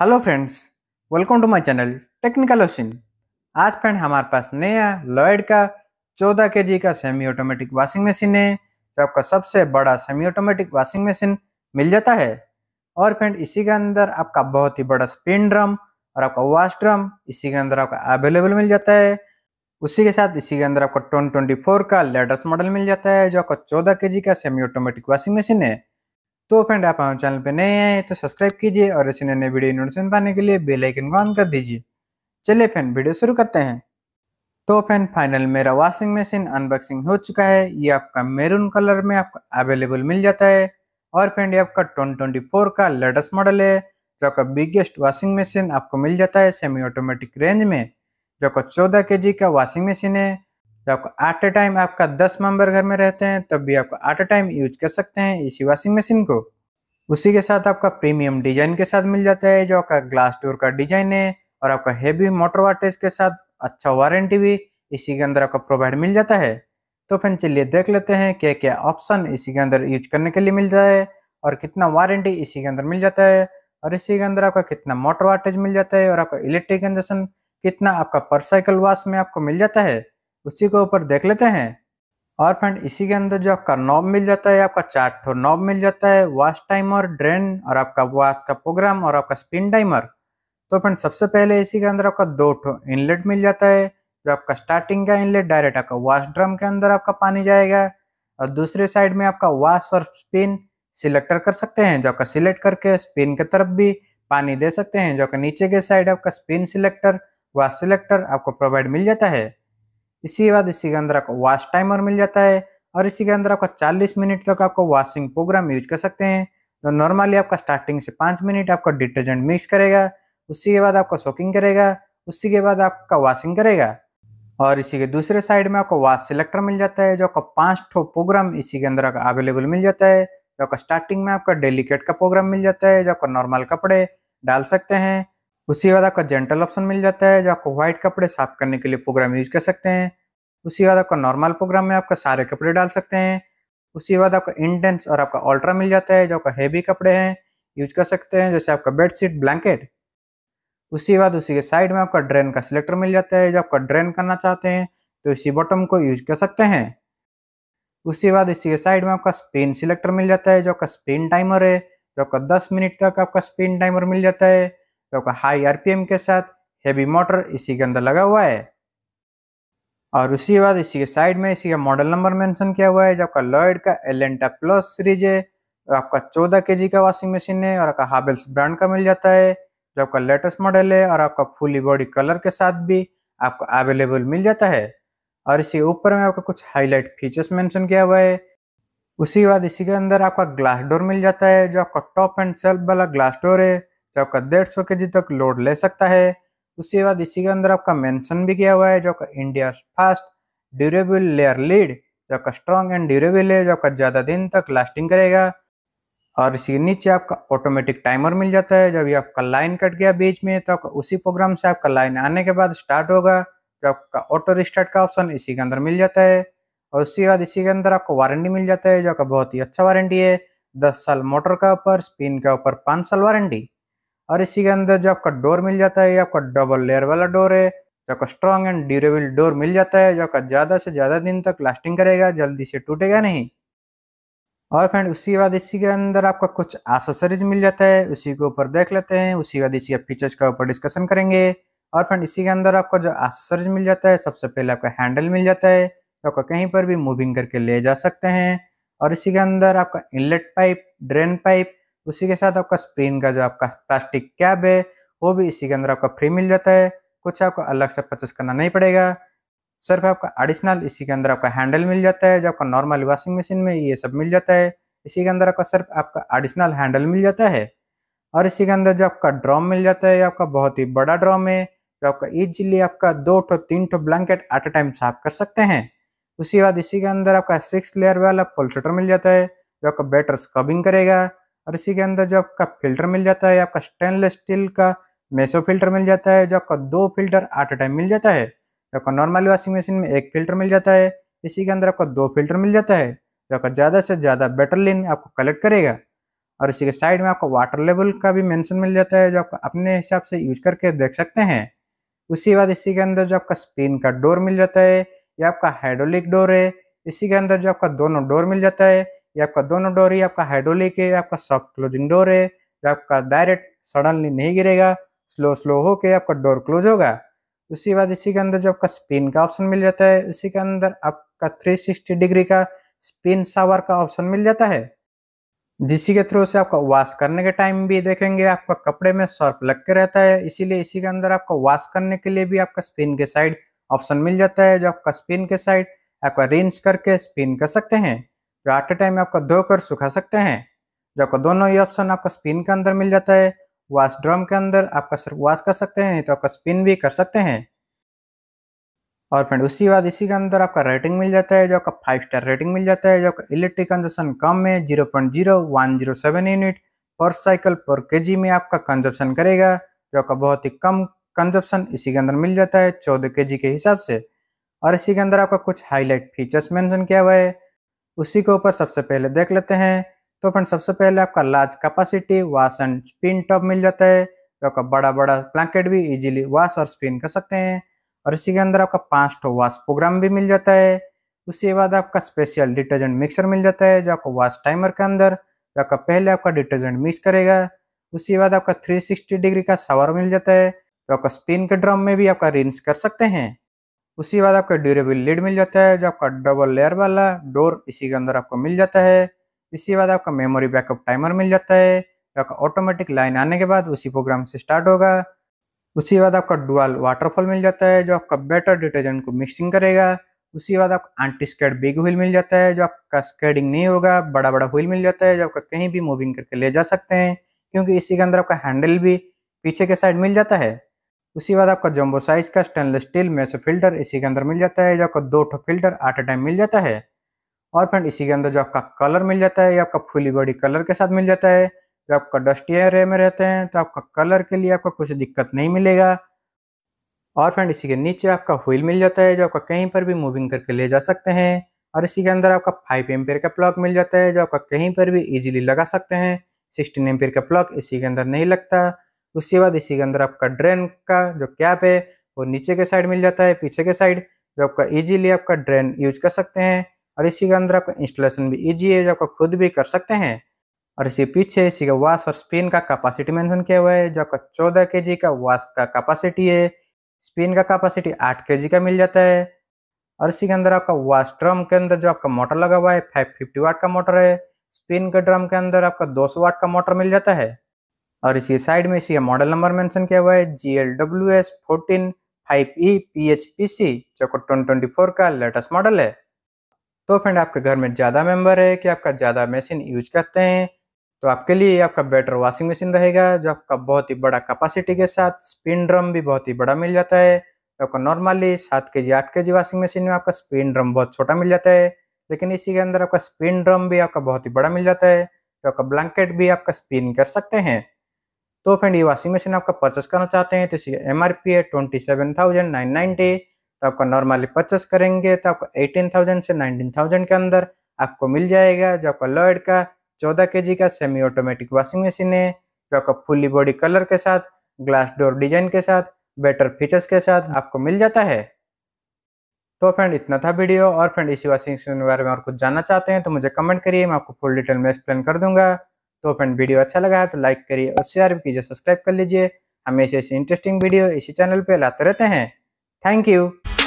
hello friends welcome to my channel technical ocean आज friend हमारे पास नया लॉयड का चौदह के का सेमी ऑटोमेटिक वॉशिंग मशीन है जो आपका सबसे बड़ा सेमी ऑटोमेटिक वॉशिंग मशीन मिल जाता है और फ्रेंड इसी के अंदर आपका बहुत ही बड़ा स्पिन ड्रम और आपका वॉश ड्रम इसी के अंदर आपका अवेलेबल मिल जाता है उसी के साथ इसी के अंदर आपको ट्वेंटी का लेटेस्ट मॉडल मिल जाता है जो आपका चौदह के का सेमी ऑटोमेटिक वॉशिंग मशीन है तो फ्रेंड आप हमारे चैनल पर नए आए तो सब्सक्राइब कीजिए और ऐसे नए नए वीडियो नोटिफिकेशन पाने के लिए बेल आइकन को ऑन कर दीजिए चलिए फ्रेंड वीडियो शुरू करते हैं तो फ्रेंड फाइनल मेरा वॉशिंग मशीन अनबॉक्सिंग हो चुका है ये आपका मेरून कलर में आपको अवेलेबल मिल जाता है और फ्रेंड ये आपका ट्वेंटी ट्वेंटी फोर का लेटेस्ट मॉडल है जो आपका बिगेस्ट वॉशिंग मशीन आपको मिल जाता है सेमी ऑटोमेटिक रेंज में जो आपका चौदह के जी का वॉशिंग मशीन है तो आपको एट ए टाइम आपका दस मेंबर घर में रहते हैं तब भी आपको एट ए टाइम यूज कर सकते हैं इसी वॉशिंग मशीन को उसी के साथ आपका प्रीमियम डिजाइन के साथ मिल जाता है जो आपका ग्लास डोर का डिजाइन है और आपका हैवी मोटर वाटेज के साथ अच्छा वारंटी भी इसी के अंदर आपका प्रोवाइड मिल जाता है तो फिर चलिए देख लेते हैं क्या क्या ऑप्शन इसी के अंदर यूज करने के लिए मिल जाता है और कितना वारंटी इसी के अंदर मिल जाता है और इसी के अंदर आपका कितना मोटर वाटेज मिल जाता है और आपका इलेक्ट्रिक कंजन कितना आपका पर साइकिल वाश में आपको मिल जाता है उसी के ऊपर देख लेते हैं और फ्रेंड इसी के अंदर जो आपका नॉब मिल जाता है आपका चार ठो नॉब मिल जाता है वास्ट टाइमर ड्रेन और आपका वास्ट का प्रोग्राम और आपका स्पिन टाइमर तो फ्रेंड सबसे पहले इसी के अंदर आपका दो ठो इनलेट मिल जाता है जो आपका स्टार्टिंग का इनलेट डायरेक्ट आपका वाश ड्रम के अंदर आपका पानी जाएगा और दूसरे साइड में आपका वाश और स्पिन सिलेक्टर कर सकते हैं जो आपका सिलेक्ट करके स्पिन की तरफ भी पानी दे सकते हैं जो आपका नीचे के साइड आपका स्पिन सिलेक्टर वाश सिलेक्टर आपको प्रोवाइड मिल जाता है इसी के बाद इसी के अंदर आपको वॉश टाइमर मिल जाता है और इसी के अंदर आपको 40 मिनट तक आपको वॉशिंग प्रोग्राम यूज कर सकते हैं तो नॉर्मली आपका स्टार्टिंग से पाँच मिनट आपका डिटर्जेंट मिक्स करेगा उसी के बाद आपका सोकिंग करेगा उसी के बाद आपका वॉशिंग करेगा और इसी के दूसरे साइड में आपको वॉश सिलेक्टर मिल जाता है जो आपका पाँच ठो प्रोग्राम इसी के अंदर आपका अवेलेबल मिल जाता है जो आपका स्टार्टिंग में आपका डेलीकेट का प्रोग्राम मिल जाता है जो आपका नॉर्मल कपड़े डाल सकते हैं उसी बाद आपका जेंटल ऑप्शन मिल जाता है जो आपको व्हाइट कपड़े साफ करने के लिए प्रोग्राम यूज कर सकते हैं के बाद आपका नॉर्मल प्रोग्राम में आपका सारे कपड़े डाल सकते हैं उसी बाद आपका इंटेंस और आपका अल्ट्रा मिल जाता है जो आपका हैवी कपड़े हैं यूज कर सकते हैं जैसे आपका बेडशीट ब्लैंकेट उसी बाद उसी के साइड में आपका ड्रेन का सिलेक्टर मिल जाता है जो आपका ड्रेन करना चाहते हैं तो इसी बॉटम को यूज कर सकते हैं उसी बाद इसी के साइड में आपका स्पिन सिलेक्टर मिल जाता है जो आपका स्पिन टाइमर है जो आपका दस मिनट तक आपका स्पिन टाइमर मिल जाता है जो तो हाई आरपीएम के साथ हैवी मोटर इसी के अंदर लगा हुआ है और उसी के बाद इसी के साइड में इसी का मॉडल नंबर मेंशन किया हुआ है जो आपका लॉयड का एलेंटा प्लस सीरीज है और आपका चौदह के का वॉशिंग मशीन है और आपका हाबेल्स ब्रांड का मिल जाता है जो आपका लेटेस्ट मॉडल है और आपका फुली बॉडी कलर के साथ भी आपको अवेलेबल मिल जाता है और इसी ऊपर में आपका कुछ हाईलाइट फीचर्स मेंशन किया हुआ है उसी के बाद इसी के अंदर आपका ग्लास डोर मिल जाता है जो आपका टॉप एंड सेल्फ वाला ग्लास डोर है जो तो आपका डेढ़ सौ के जी तक लोड ले सकता है उसके बाद इसी के अंदर आपका मेंशन भी किया हुआ है जो आपका India fast durable layer lid जो आपका स्ट्रॉन्ग एंड ड्यूरेबल है जो आपका ज़्यादा दिन तक लास्टिंग करेगा और इसी के नीचे आपका ऑटोमेटिक टाइमर मिल जाता है जब ये आपका लाइन कट गया बीच में तो आपका उसी प्रोग्राम से आपका लाइन आने के बाद स्टार्ट होगा जो आपका ऑटो रिस्टार्ट का ऑप्शन इसी के अंदर मिल जाता है और उसके बाद इसी के अंदर आपको वारंटी मिल जाता है जो आपका बहुत ही अच्छा वारंटी है दस साल मोटर का ऊपर स्पिन का ऊपर पाँच साल वारंटी और इसी के अंदर जो आपका डोर मिल जाता है ये आपका डबल लेयर वाला डोर है जो आपका स्ट्रॉन्ग एंड ड्यूरेबल डोर मिल जाता है जो आपका ज़्यादा से ज़्यादा दिन तक लास्टिंग करेगा जल्दी से टूटेगा नहीं और फ्रेंड उसी के बाद इसी के अंदर आपका कुछ एसेसरीज मिल जाता है उसी के ऊपर देख लेते हैं उसी के बाद इसी फीचर्स के ऊपर डिस्कशन करेंगे और फ्रेंड इसी के अंदर आपका जो एसेसरीज मिल जाता है सबसे पहले आपका हैंडल मिल जाता है जो आपका कहीं पर भी मूविंग करके ले जा सकते हैं और इसी के अंदर आपका इनलेट पाइप ड्रेन पाइप उसी के साथ आपका स्प्रीन का जो आपका प्लास्टिक कैब है वो भी इसी के अंदर आपका फ्री मिल जाता है कुछ आपको अलग से परचेस करना नहीं पड़ेगा सिर्फ आपका एडिशनल इसी के अंदर आपका हैंडल मिल जाता है जो आपका नॉर्मल वॉशिंग मशीन में ये सब मिल जाता है इसी के अंदर आपका सिर्फ आपका एडिशनल हैंडल मिल जाता है और इसी के अंदर जो आपका ड्रॉम मिल जाता है आपका बहुत ही बड़ा ड्रॉम है जो आपका ईजिली आपका दो टो तीन टो ब्लैंकेट एट अ टाइम साफ कर सकते हैं उसी बाद इसी के अंदर आपका सिक्स लेयर वाला पोल्सटर मिल जाता है जो आपका बेटर स्क्रबिंग करेगा और इसी के अंदर जो आपका फिल्टर मिल जाता है आपका स्टेनलेस स्टील का मेसो फिल्टर मिल जाता है जो आपका दो फिल्टर आठ टाइम मिल जाता है जो आपका नॉर्मल वॉशिंग मशीन में एक फिल्टर मिल जाता है इसी के अंदर आपका दो फिल्टर मिल जाता है जो आपका ज़्यादा से ज़्यादा बेटर लेन आपको कलेक्ट करेगा और इसी के साइड में आपको वाटर लेवल का भी मेंशन मिल जाता है जो आप अपने हिसाब से यूज करके देख सकते हैं उसी बाद इसी के अंदर जो आपका स्पिन का डोर मिल जाता है या आपका हाइड्रोलिक डोर है इसी के अंदर जो आपका दोनों डोर मिल जाता है ये आपका दोनों डोर ही आपका हाइड्रोलिक है आपका सॉफ्ट क्लोजिंग डोर है जो आपका डायरेक्ट सडनली नहीं गिरेगा स्लो स्लो के आपका डोर क्लोज होगा उसी बाद इसी के अंदर जो आपका स्पिन का ऑप्शन मिल जाता है उसी के अंदर आपका 360 डिग्री का स्पिन सावर का ऑप्शन मिल जाता है जिसी के थ्रू से आपका वॉश करने के टाइम भी देखेंगे आपका कपड़े में सर्फ लग के रहता है इसीलिए इसी के अंदर आपका वॉश करने के लिए भी आपका स्पिन के साइड ऑप्शन मिल जाता है जो आपका स्पिन के साइड आपका रिंस करके स्पिन कर सकते हैं रात के टाइम में आपका धोकर सुखा सकते हैं जो आपका दोनों ही ऑप्शन आपका स्पिन के अंदर मिल जाता है वाश ड्रम के अंदर आपका सिर्फ वाश कर सकते हैं नहीं तो आपका स्पिन भी कर सकते हैं और फ्रेंड उसी बाद इसी के अंदर आपका रेटिंग मिल जाता है जो आपका फाइव स्टार रेटिंग मिल जाता है जो आपका इलेक्ट्रिक कंजप्शन कम है zero point zero one zero seven unit per cycle पर के में आपका कंजप्शन करेगा जो आपका बहुत ही कम कंजप्शन इसी के अंदर मिल जाता है चौदह के के हिसाब से और इसी के अंदर आपका कुछ हाईलाइट फीचर्स मैंशन किया हुआ है उसी के ऊपर सबसे पहले देख लेते हैं तो फ्रेंड सबसे पहले आपका large capacity wash and spin top मिल जाता है तो आपका बड़ा बड़ा ब्लैंकेट भी इजीली वाश और स्पिन कर सकते हैं और इसी के अंदर आपका पाँच टो वाश प्रोग्राम भी मिल जाता है उसके बाद आपका स्पेशल डिटर्जेंट मिक्सर मिल जाता है जो आपको वाश टाइमर के अंदर जो आपका पहले आपका डिटर्जेंट मिक्स करेगा उसके बाद आपका 360 डिग्री का सावर मिल जाता है तो आपका स्पिन के ड्रम में भी आपका रिंस कर सकते हैं उसके बाद आपका ड्यूरेबल लीड मिल जाता है जो आपका डबल लेयर वाला डोर इसी के अंदर आपको मिल जाता है इसके बाद आपका मेमोरी बैकअप टाइमर मिल जाता है जो आपका ऑटोमेटिक लाइन आने के बाद उसी प्रोग्राम से स्टार्ट होगा उसके बाद आपका डुअल वाटरफॉल मिल जाता है जो आपका बेटर डिटर्जेंट को मिक्सिंग करेगा उसके बाद आपका एंटी स्केड बिग व्हील मिल जाता है जो आपका स्केडिंग नहीं होगा बड़ा बड़ा व्हील मिल जाता है जो आपका कहीं भी मूविंग करके ले जा सकते हैं क्योंकि इसी के अंदर आपका हैंडल भी पीछे के साइड मिल जाता है उसी बाद आपका जम्बो साइज का स्टेनलेस स्टील में से फिल्टर इसी के अंदर मिल जाता है जो आपका दो ठो फिल्टर आठ टाइम मिल जाता है और फ्रेंड इसी के अंदर जो आपका कलर मिल जाता है ये आपका फुली बॉडी कलर के साथ मिल जाता है जो आपका डस्ट एयर में रहते हैं तो आपका कलर के लिए आपका कुछ दिक्कत नहीं मिलेगा और फ्रेंड इसी के नीचे आपका व्हील मिल जाता है जो आपका कहीं पर भी मूविंग करके ले जा सकते हैं और इसी के अंदर आपका फाइव एम का प्लग मिल जाता है जो आपका कहीं पर भी इजीली लगा सकते हैं सिक्सटीन एम का प्लग इसी के अंदर नहीं लगता उसके बाद इसी के अंदर आपका ड्रेन का जो कैप है वो नीचे के साइड मिल जाता है पीछे के साइड जो आपका इजीली आपका ड्रेन यूज कर सकते हैं और इसी के अंदर आपका इंस्टॉलेशन भी इजी है जो आपका खुद भी कर सकते हैं और इसी पीछे इसी का वाश और स्पिन का कैपेसिटी मेंशन किया हुआ है जो आपका चौदह के का वाश का कैपेसिटी है स्पिन का कैपेसिटी आठ के का मिल जाता है और इसी के अंदर आपका वाश ड्रम के अंदर जो आपका मोटर लगा हुआ है फाइव फिफ्टी वाट का मोटर है स्पिन के ड्रम के अंदर आपका दो सौ वाट का मोटर मिल जाता है और इसी साइड में का मॉडल नंबर मेंशन किया हुआ है G L W S fourteen five E P H P C जो ट्वेंटी ट्वेंटी फोर का लेटेस्ट मॉडल है तो फ्रेंड आपके घर में ज़्यादा मेंबर है कि आपका ज़्यादा मशीन यूज करते हैं तो आपके लिए आपका बेटर वॉशिंग मशीन रहेगा जो आपका बहुत ही बड़ा कैपेसिटी के साथ स्पिन ड्रम भी बहुत ही बड़ा मिल जाता है तो आपको नॉर्मली सात के जी आठ के जी वॉशिंग मशीन में आपका स्पिन ड्रम बहुत छोटा मिल जाता है लेकिन इसी के अंदर आपका स्पिन ड्रम भी आपका बहुत ही बड़ा मिल जाता है जो तो आपका ब्लैंकेट भी आपका स्पिन कर सकते हैं तो फ्रेंड ये वॉशिंग मशीन आपका परचेस करना चाहते हैं तो इसकी एम आर पी है twenty seven thousand nine ninety तो आपका नॉर्मली परचेस करेंगे तो आपको एटीन थाउजेंड से नाइनटीन थाउजेंड के अंदर आपको मिल जाएगा जो आपका लॉयड का चौदह के जी का सेमी ऑटोमेटिक वॉशिंग मशीन है जो आपका फुली बॉडी कलर के साथ ग्लास डोर डिजाइन के साथ बेटर फीचर्स के साथ आपको मिल जाता है तो फ्रेंड इतना था वीडियो और फ्रेंड इसी वॉशिंग मशीन के बारे में और कुछ जानना चाहते हैं तो मुझे कमेंट करिए मैं आपको फुल डिटेल में एक्सप्लेन कर दूंगा तो फ्रेंड वीडियो अच्छा लगा है तो लाइक करिए और शेयर भी कीजिए सब्सक्राइब कर लीजिए हमेशा ऐसी इंटरेस्टिंग वीडियो इसी चैनल पर लाते रहते हैं थैंक यू